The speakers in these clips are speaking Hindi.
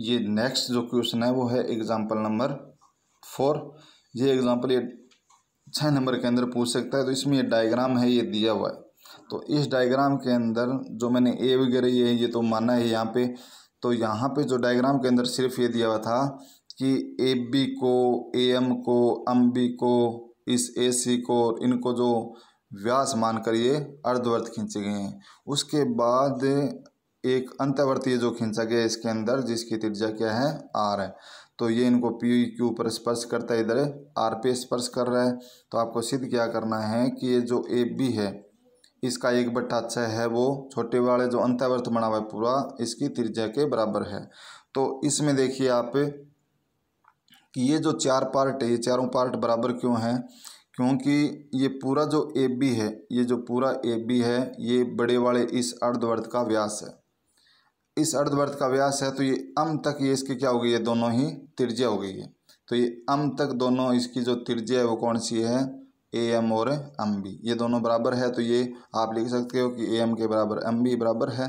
ये नेक्स्ट जो क्वेश्चन है वो है एग्जाम्पल नंबर फोर ये एग्जाम्पल ये छः नंबर के अंदर पूछ सकता है तो इसमें ये डायग्राम है ये दिया हुआ है तो इस डायग्राम के अंदर जो मैंने ए वगैरह ये ये तो माना है यहाँ पे तो यहाँ पे जो डायग्राम के अंदर सिर्फ ये दिया हुआ था कि ए बी को ए एम को एम बी को इस ए सी को इनको जो व्यास मानकर ये अर्धवर्त खींचे गए हैं उसके बाद एक अंतर्वर्तीय जो खींचा गया इसके अंदर जिसकी त्रिज्या क्या है आर है तो ये इनको पी क्यू पर स्पर्श करता है इधर आर पे स्पर्श कर रहा है तो आपको सिद्ध क्या करना है कि ये जो ए बी है इसका एक बट्टा छः अच्छा है वो छोटे वाले जो अंतर्वर्त बना हुआ है पूरा इसकी त्रिज्या के बराबर है तो इसमें देखिए आप कि ये जो चार पार्ट है ये चारों पार्ट बराबर क्यों हैं क्योंकि ये पूरा जो ए बी है ये जो पूरा ए बी है ये बड़े वाले इस अर्धवर्त का व्यास है इस अर्धवर्त का व्यास है तो ये अम तक ये इसकी क्या हो गई है दोनों ही त्रिज्या हो गई है तो ये अम तक दोनों इसकी जो त्रिज्या है वो कौन सी है ए एम और एम बी ये दोनों बराबर है तो ये आप लिख सकते हो कि ए एम के बराबर एम बी बराबर है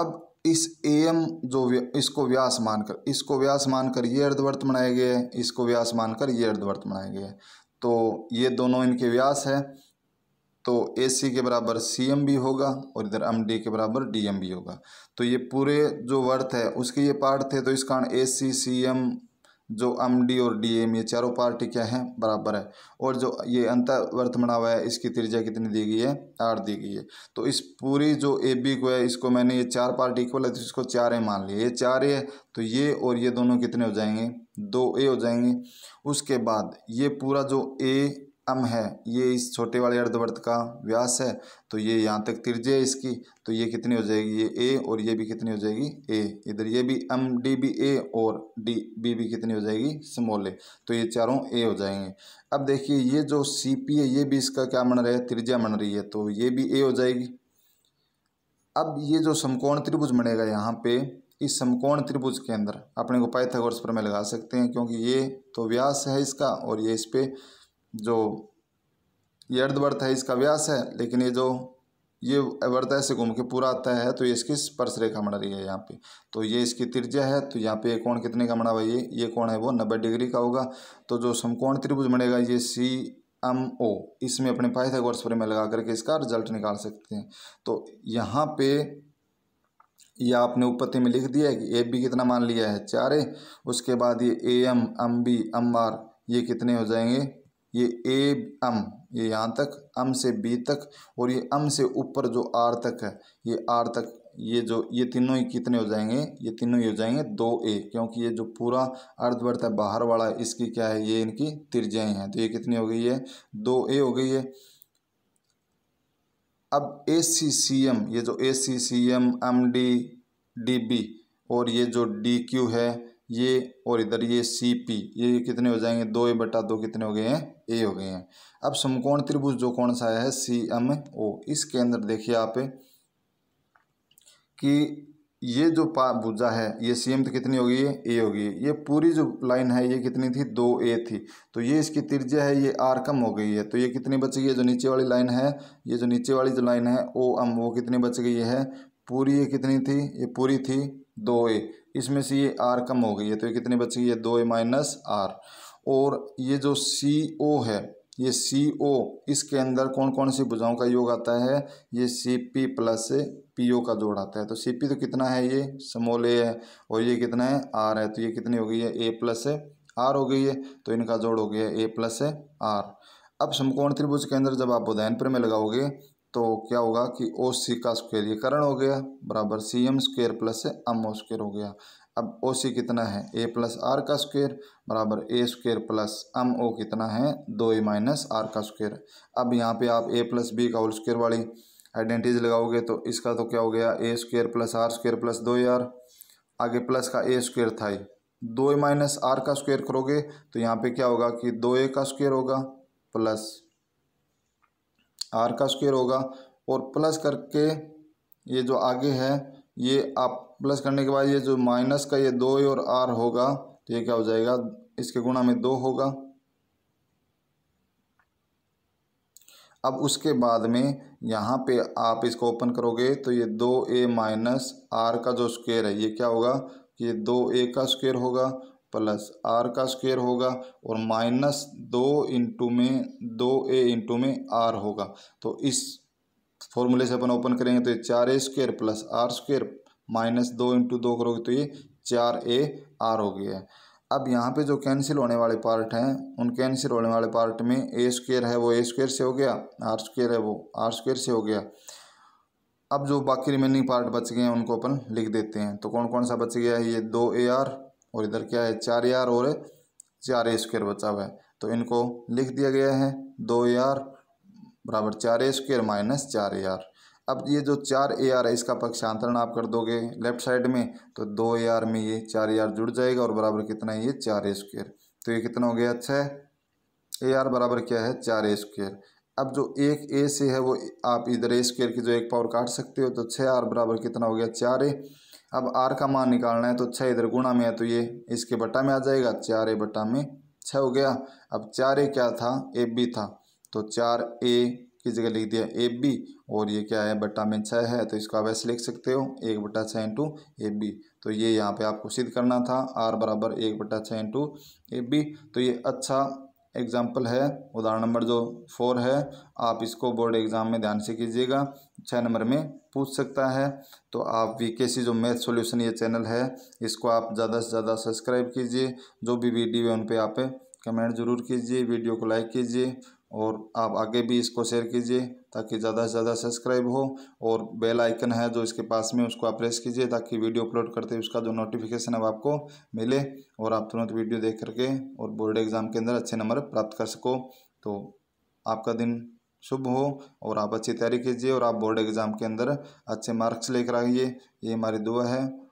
अब इस ए एम जो इसको व्यास मानकर इसको व्यास मानकर ये अर्धवर्त बनाया गया है इसको व्यास मानकर ये अर्धवर्त बनाया गया है तो ये दोनों इनके व्यास है तो ए सी के बराबर सी एम भी होगा और इधर एम डी के बराबर डी एम भी होगा तो ये पूरे जो वर्थ है उसके ये पार्ट थे तो इस कारण ए सी सी एम जो एम डी और डी एम ये चारों पार्ट क्या हैं बराबर है और जो ये अंतर वर्थ बना हुआ है इसकी त्रिज्या कितनी दी गई है आठ दी गई है तो इस पूरी जो ए बी को है इसको मैंने ये चार पार्ट इक्वल है तो इसको चार ए मान लिया ये चार ए तो ये और ये दोनों कितने हो जाएंगे दो ए हो जाएंगे उसके बाद ये पूरा जो ए अम है ये इस छोटे वाले अर्धवर्त का व्यास है तो ये यहाँ तक तिरजे है इसकी तो ये कितनी हो जाएगी ये ए और ये भी कितनी हो जाएगी ए इधर ये भी एम डी बी ए और डी बी भी कितनी हो जाएगी स्मॉल ए तो ये चारों ए हो जाएंगे अब देखिए ये जो सी पी है ये भी इसका क्या मन रहा है त्रिजा मन रही है तो ये भी ए हो जाएगी अब ये जो समकोण त्रिभुज बनेगा यहाँ पे इस समकोण त्रिभुज के अंदर अपने को पाइथागोरस पर में लगा सकते हैं क्योंकि ये तो व्यास है इसका और ये इस पर जो ये अर्धवर्त है इसका व्यास है लेकिन ये जो ये अवर्त ऐसे घूम के पूरा आता है तो ये इसकी स्पर्श रेखा बना रही है यहाँ पे तो ये इसकी त्रिज्या है तो यहाँ पे ये कोण कितने का बना हुआ ये ये कोण है वो नब्बे डिग्री का होगा तो जो समकोण त्रिभुज बनेगा ये सी एम ओ इसमें अपने पाइथागोरस प्रमेय लगा करके इसका रिजल्ट निकाल सकते हैं तो यहाँ पे ये आपने उपपत्ति में लिख दिया है कि ए बी कितना मान लिया है चार उसके बाद ये A M M B M R ये कितने हो जाएंगे ये ए एम ये यहाँ तक एम से बी तक और ये एम से ऊपर जो आर तक है ये आर तक ये जो ये तीनों ही कितने हो जाएंगे ये तीनों ही हो जाएंगे दो ए क्योंकि ये जो पूरा अर्धवर्त है बाहर वाला इसकी क्या है ये इनकी तिरजाएँ हैं तो ये कितनी हो गई है दो ए हो गई है अब ए सी सी एम ये जो A C C M M D D B और ये जो डी क्यू है ये और इधर ये सी पी ये कितने हो जाएंगे दो ए बटा दो कितने हो गए हैं ए हो गए हैं अब समकोण त्रिभुज जो कौन सा है सी एम ओ इसके अंदर देखिए आप कि ये जो पा भुजा है ये सी एम तो कितनी होगी ये ए होगी ये पूरी जो लाइन है ये कितनी थी दो ए थी तो ये इसकी त्रिज्या है ये आर कम हो गई है तो ये कितनी बच गई है जो नीचे वाली लाइन है ये जो नीचे वाली जो लाइन है ओ एम वो कितनी बच गई है पूरी ये कितनी थी ये पूरी थी दो ए इसमें से ये आर कम हो गई है तो ये कितनी बची ये दो ए माइनस आर और ये जो सी ओ है ये सी ओ इसके अंदर कौन कौन सी भुजाओं का योग आता है ये C P plus P O का जोड़ आता है तो सी पी तो कितना है ये समोल ए है और ये कितना है आर है तो ये कितनी हो गई है ए प्लस आर हो गई है तो इनका जोड़ हो गया ए प्लस आर अब समकोण त्रिभुज के अंदर जब आप उदयन पर में लगाओगे तो क्या होगा कि ओ सी का स्क्वेयर ये करण हो गया बराबर C M square plus M O square हो गया अब ओ सी कितना है ए प्लस आर का स्क्वेयर बराबर A square plus M O कितना है दो ए माइनस आर का स्क्वेयर अब यहाँ पे आप ए प्लस बी का होल स्क्वेयर वाली आइडेंटिटीज लगाओगे तो इसका तो क्या हो गया A square plus R square plus दो ए आर आगे प्लस का ए स्क्वेयर था ही दो ए माइनस आर का स्क्वेयर करोगे तो यहाँ पे क्या होगा कि दो ए का स्क्वेयर होगा प्लस आर का स्क्वेयर होगा और प्लस करके ये जो आगे है ये आप प्लस करने के बाद ये जो माइनस का ये दो और आर होगा तो ये क्या हो जाएगा इसके गुणा में दो होगा अब उसके बाद में यहाँ पे आप इसको ओपन करोगे तो ये दो ए माइनस आर का जो स्क्वेयर है ये क्या होगा ये दो ए का स्क्वेयर होगा प्लस आर का स्क्वेयर होगा और माइनस दो इंटू में दो ए इंटू में आर होगा तो इस फॉर्मूले से अपन ओपन करेंगे तो ये चार A square plus R square minus दो इंटू दो करोगे तो ये चार ए आर हो गया है अब यहाँ पे जो कैंसिल होने वाले पार्ट हैं उन कैंसिल होने वाले पार्ट में ए स्क्वेयर है वो ए स्क्वेयर से हो गया आर स्क्वेयर है वो आर स्क्वेयर से हो गया अब जो बाकी रिमेनिंग पार्ट बच गए हैं उनको अपन लिख देते हैं तो कौन कौन सा बच गया है ये दो ए आर और इधर क्या है चार यार और चार ए स्क्वेयर बचा हुआ है तो इनको लिख दिया गया है दो यार बराबर चार ए स्क्वेयर माइनस चार ए आर अब ये जो चार ए आर है इसका पक्षांतरण आप कर दोगे लेफ्ट साइड में तो दो ए आर में ये चार ए आर जुड़ जाएगा और बराबर कितना है ये चार ए स्क्वेयर तो ये कितना हो गया है ए आर बराबर क्या है चार ए स्क्वेयर अब जो एक ए से है वो आप इधर ए स्क्वेयर की जो एक पावर काट सकते हो तो छः आर बराबर कितना हो गया चार ए अब आर का मान निकालना है तो छः इधर गुणा में है तो ये इसके बट्टा में आ जाएगा चार ए बट्टा में छः हो गया अब चार ए क्या था ए बी था तो चार ए की जगह लिख दिया ए बी और ये क्या है बट्टा में छः है तो इसको आप ऐसे लिख सकते हो एक बट्टा छः इंटू ए बी तो ये यहाँ पे आपको सिद्ध करना था आर बराबर एक बट्टा छः इंटू ए बी तो ये अच्छा एग्जाम्पल है उदाहरण नंबर जो फोर है आप इसको बोर्ड एग्ज़ाम में ध्यान से कीजिएगा छः नंबर में पूछ सकता है तो आप सी जो मैथ सॉल्यूशन ये चैनल है इसको आप ज़्यादा से ज़्यादा सब्सक्राइब कीजिए जो भी वीडियो है उन पर आप कमेंट ज़रूर कीजिए वीडियो को लाइक कीजिए और आप आगे भी इसको शेयर कीजिए ताकि ज़्यादा से ज़्यादा सब्सक्राइब हो और बेल आइकन है जो इसके पास में उसको आप प्रेस कीजिए ताकि वीडियो अपलोड करते हुए उसका जो नोटिफिकेशन है आपको मिले और आप तुरंत वीडियो देख करके और बोर्ड एग्ज़ाम के अंदर अच्छे नंबर प्राप्त कर सको तो आपका दिन शुभ हो और आप अच्छी तैयारी कीजिए और आप बोर्ड एग्ज़ाम के अंदर अच्छे मार्क्स लेकर आइए ये हमारी दुआ है